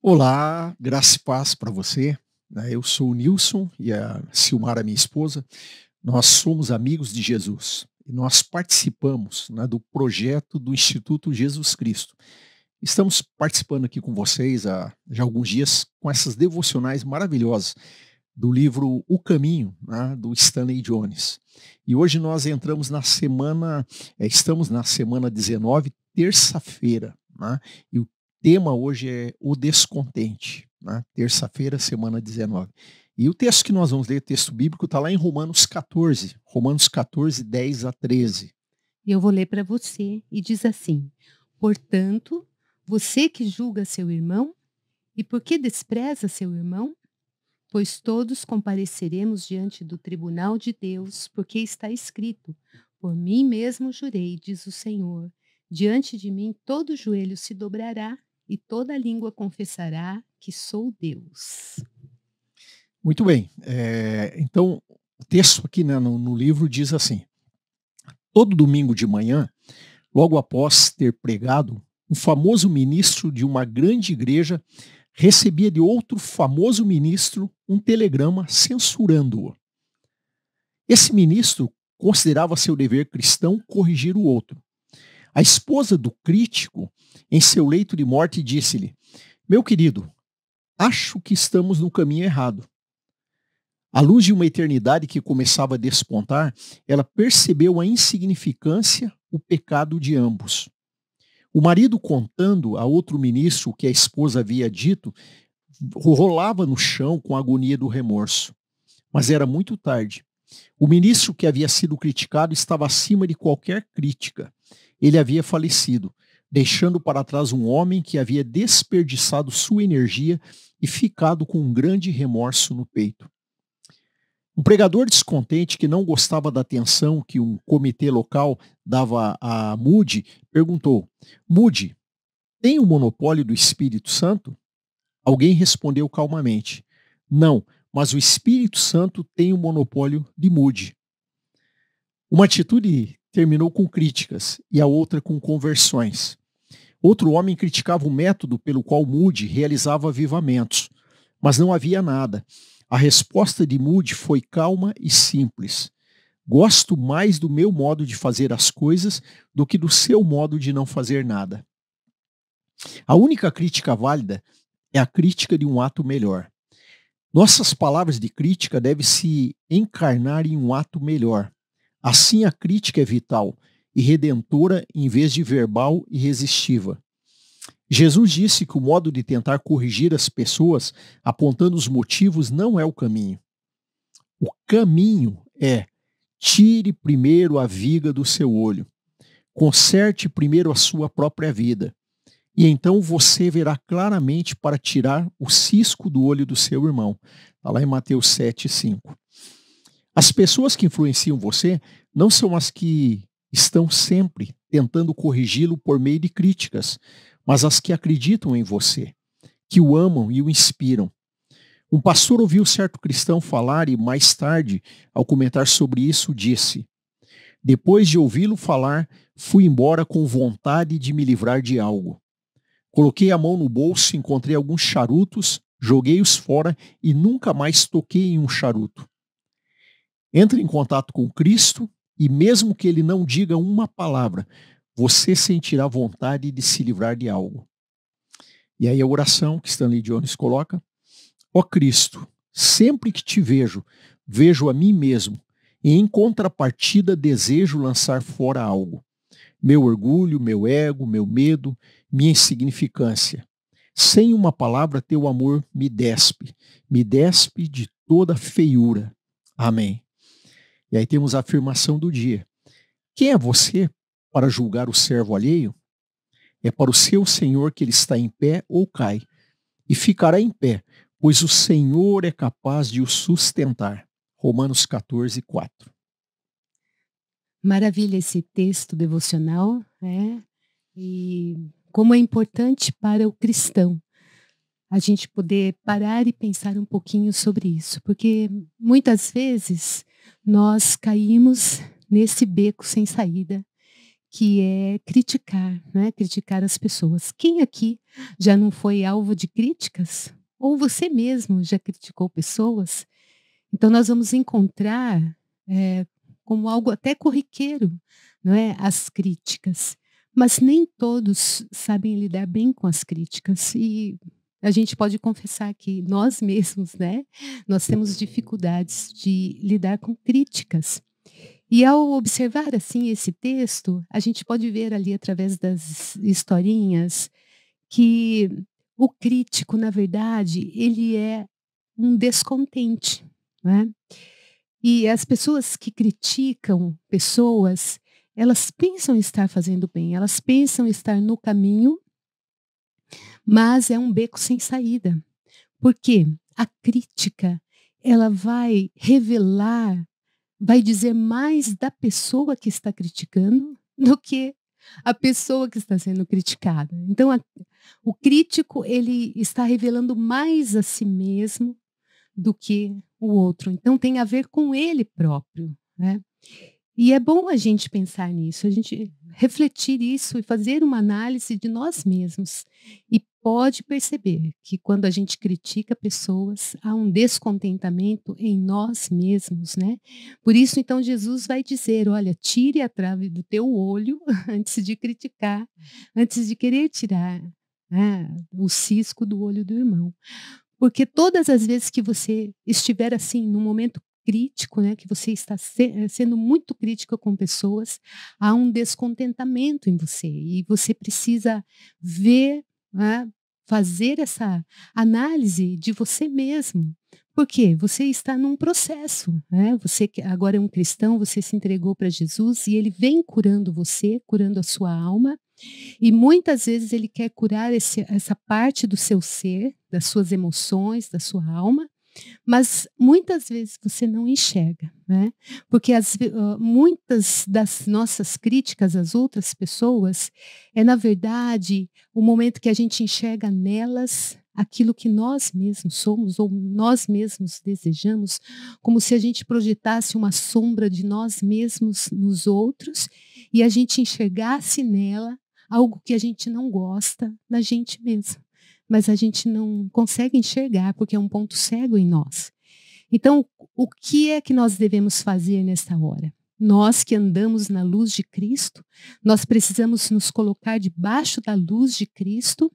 Olá, graça e paz para você. Né? Eu sou o Nilson e a Silmara, minha esposa. Nós somos amigos de Jesus e nós participamos né, do projeto do Instituto Jesus Cristo. Estamos participando aqui com vocês há já alguns dias com essas devocionais maravilhosas do livro O Caminho, né, do Stanley Jones. E hoje nós entramos na semana, é, estamos na semana 19, terça-feira. Né, e o tema hoje é o descontente, né? terça-feira, semana 19. E o texto que nós vamos ler, texto bíblico, está lá em Romanos 14, Romanos 14, 10 a 13. Eu vou ler para você e diz assim: Portanto, você que julga seu irmão, e por que despreza seu irmão? Pois todos compareceremos diante do tribunal de Deus, porque está escrito: Por mim mesmo jurei, diz o Senhor. Diante de mim todo joelho se dobrará e toda língua confessará que sou Deus. Muito bem. É, então, o texto aqui né, no, no livro diz assim: todo domingo de manhã, logo após ter pregado, um famoso ministro de uma grande igreja recebia de outro famoso ministro um telegrama censurando-o. Esse ministro considerava seu dever cristão corrigir o outro, a esposa do crítico, em seu leito de morte, disse-lhe: Meu querido, acho que estamos no caminho errado. À luz de uma eternidade que começava a despontar, ela percebeu a insignificância, o pecado de ambos. O marido, contando a outro ministro o que a esposa havia dito, rolava no chão com a agonia do remorso. Mas era muito tarde. O ministro que havia sido criticado estava acima de qualquer crítica. Ele havia falecido, deixando para trás um homem que havia desperdiçado sua energia e ficado com um grande remorso no peito. Um pregador descontente que não gostava da atenção que um comitê local dava a Moody perguntou: Moody, tem o monopólio do Espírito Santo? Alguém respondeu calmamente: Não, mas o Espírito Santo tem o monopólio de Moody. Uma atitude terminou com críticas e a outra com conversões. Outro homem criticava o método pelo qual Moody realizava avivamentos, mas não havia nada. A resposta de Moody foi calma e simples. Gosto mais do meu modo de fazer as coisas do que do seu modo de não fazer nada. A única crítica válida é a crítica de um ato melhor. Nossas palavras de crítica devem se encarnar em um ato melhor. Assim, a crítica é vital e redentora em vez de verbal e resistiva. Jesus disse que o modo de tentar corrigir as pessoas apontando os motivos não é o caminho. O caminho é tire primeiro a viga do seu olho, conserte primeiro a sua própria vida, e então você verá claramente para tirar o cisco do olho do seu irmão. Está lá em Mateus 7, 5. As pessoas que influenciam você não são as que estão sempre tentando corrigi-lo por meio de críticas, mas as que acreditam em você, que o amam e o inspiram. Um pastor ouviu certo cristão falar e, mais tarde, ao comentar sobre isso, disse: Depois de ouvi-lo falar, fui embora com vontade de me livrar de algo. Coloquei a mão no bolso, encontrei alguns charutos, joguei-os fora e nunca mais toquei em um charuto. Entre em contato com Cristo e, mesmo que ele não diga uma palavra, você sentirá vontade de se livrar de algo. E aí a oração que Stanley Jones coloca: Ó oh Cristo, sempre que te vejo, vejo a mim mesmo e, em contrapartida, desejo lançar fora algo. Meu orgulho, meu ego, meu medo, minha insignificância. Sem uma palavra, teu amor me despe, me despe de toda feiura. Amém. E aí temos a afirmação do dia. Quem é você para julgar o servo alheio? É para o seu Senhor que ele está em pé ou cai, e ficará em pé, pois o Senhor é capaz de o sustentar. Romanos 14, 4. Maravilha esse texto devocional, né? E como é importante para o cristão a gente poder parar e pensar um pouquinho sobre isso, porque muitas vezes nós caímos nesse beco sem saída que é criticar, né? Criticar as pessoas. Quem aqui já não foi alvo de críticas? Ou você mesmo já criticou pessoas? Então nós vamos encontrar é, como algo até corriqueiro, não é? As críticas. Mas nem todos sabem lidar bem com as críticas e a gente pode confessar que nós mesmos, né, nós temos dificuldades de lidar com críticas. E ao observar assim esse texto, a gente pode ver ali através das historinhas que o crítico, na verdade, ele é um descontente, né? E as pessoas que criticam pessoas, elas pensam estar fazendo bem, elas pensam estar no caminho, mas é um beco sem saída. Porque a crítica, ela vai revelar, vai dizer mais da pessoa que está criticando do que a pessoa que está sendo criticada. Então, a, o crítico ele está revelando mais a si mesmo do que o outro. Então, tem a ver com ele próprio, né? E é bom a gente pensar nisso, a gente refletir isso e fazer uma análise de nós mesmos. E pode perceber que quando a gente critica pessoas, há um descontentamento em nós mesmos, né? Por isso, então, Jesus vai dizer: olha, tire a trave do teu olho antes de criticar, antes de querer tirar né, o cisco do olho do irmão. Porque todas as vezes que você estiver assim, num momento crítico, né, que você está se, eh, sendo muito crítica com pessoas, há um descontentamento em você e você precisa ver, né, fazer essa análise de você mesmo. Porque você está num processo, né? Você agora é um cristão, você se entregou para Jesus e ele vem curando você, curando a sua alma. E muitas vezes ele quer curar esse, essa parte do seu ser, das suas emoções, da sua alma, mas muitas vezes você não enxerga, né? Porque as, ah, muitas das nossas críticas às outras pessoas é, na verdade, o momento que a gente enxerga nelas aquilo que nós mesmos somos ou nós mesmos desejamos, como se a gente projetasse uma sombra de nós mesmos nos outros e a gente enxergasse nela algo que a gente não gosta na gente mesma mas a gente não consegue enxergar porque é um ponto cego em nós. Então, o que é que nós devemos fazer nesta hora? Nós que andamos na luz de Cristo, nós precisamos nos colocar debaixo da luz de Cristo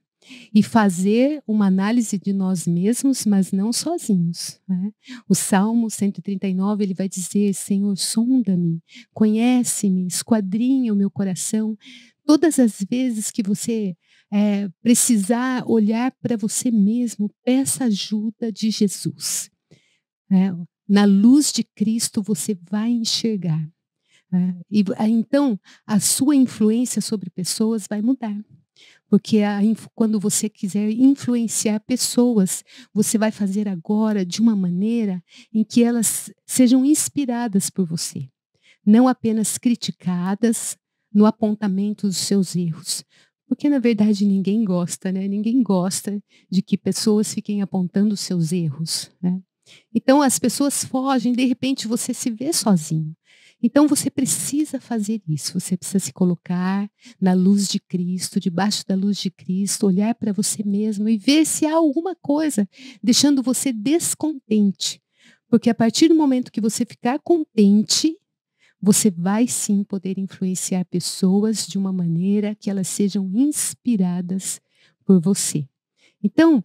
e fazer uma análise de nós mesmos, mas não sozinhos. Né? O Salmo 139 ele vai dizer: Senhor, sonda-me, conhece-me, esquadrinha o meu coração. Todas as vezes que você é, precisar olhar para você mesmo, peça ajuda de Jesus. É, na luz de Cristo você vai enxergar. É, e ah, então a sua influência sobre pessoas vai mudar. Porque a, quando você quiser influenciar pessoas, você vai fazer agora de uma maneira em que elas sejam inspiradas por você, não apenas criticadas no apontamento dos seus erros, porque, na verdade, ninguém gosta, né? Ninguém gosta de que pessoas fiquem apontando seus erros, né? Então, as pessoas fogem, de repente você se vê sozinho. Então, você precisa fazer isso, você precisa se colocar na luz de Cristo, debaixo da luz de Cristo, olhar para você mesmo e ver se há alguma coisa deixando você descontente. Porque a partir do momento que você ficar contente, você vai sim poder influenciar pessoas de uma maneira que elas sejam inspiradas por você. Então,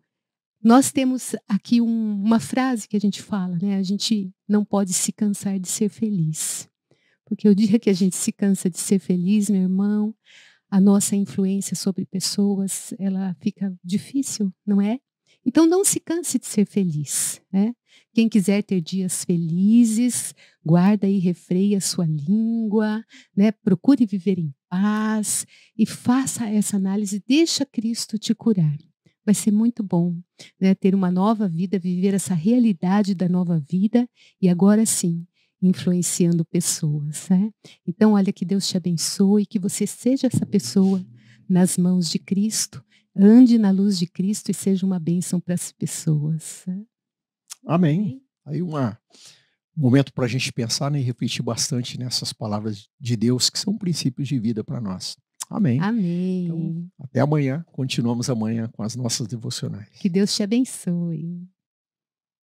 nós temos aqui um, uma frase que a gente fala, né? A gente não pode se cansar de ser feliz. Porque o dia que a gente se cansa de ser feliz, meu irmão, a nossa influência sobre pessoas, ela fica difícil, não é? Então não se canse de ser feliz. Né? Quem quiser ter dias felizes, guarda e refreia sua língua, né? procure viver em paz e faça essa análise, deixa Cristo te curar. Vai ser muito bom né? ter uma nova vida, viver essa realidade da nova vida e agora sim influenciando pessoas. Né? Então, olha, que Deus te abençoe, que você seja essa pessoa nas mãos de Cristo ande na luz de Cristo e seja uma bênção para as pessoas. Amém. Aí uma, um momento para a gente pensar né, e refletir bastante nessas palavras de Deus que são princípios de vida para nós. Amém. Amém. Então, até amanhã. Continuamos amanhã com as nossas devocionais. Que Deus te abençoe.